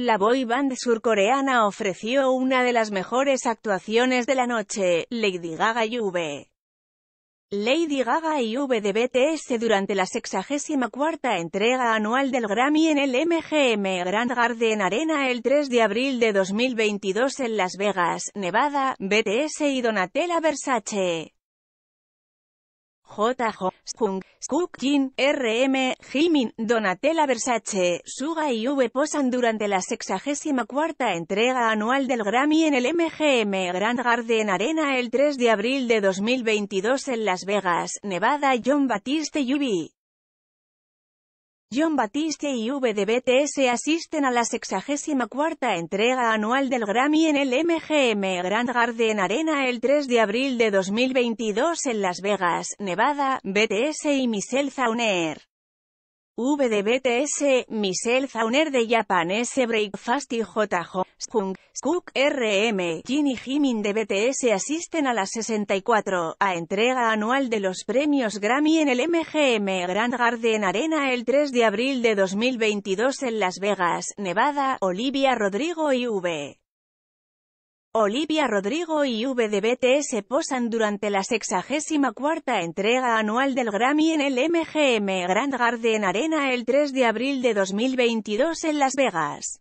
La boy band surcoreana ofreció una de las mejores actuaciones de la noche, Lady Gaga y V. Lady Gaga y V de BTS durante la 64 entrega anual del Grammy en el MGM Grand Garden Arena el 3 de abril de 2022 en Las Vegas, Nevada, BTS y Donatella Versace. J. Skunk, Cook, Jin, R.M., Jimin, Donatella Versace, Suga y V posan durante la 64 entrega anual del Grammy en el MGM Grand Garden Arena el 3 de abril de 2022 en Las Vegas, Nevada. John Batiste Yubi. John Batiste y VDBTS asisten a la 64 entrega anual del Grammy en el MGM Grand Garden Arena el 3 de abril de 2022 en Las Vegas, Nevada, BTS y Michelle Zauner. VDBTS, de Michelle Zauner de Japan S Breakfast y JJ Skunk, RM, Jin y Jimin de BTS asisten a la 64, a entrega anual de los premios Grammy en el MGM Grand Garden Arena el 3 de abril de 2022 en Las Vegas, Nevada, Olivia Rodrigo y V. Olivia Rodrigo y V de BTS posan durante la 64 entrega anual del Grammy en el MGM Grand Garden Arena el 3 de abril de 2022 en Las Vegas.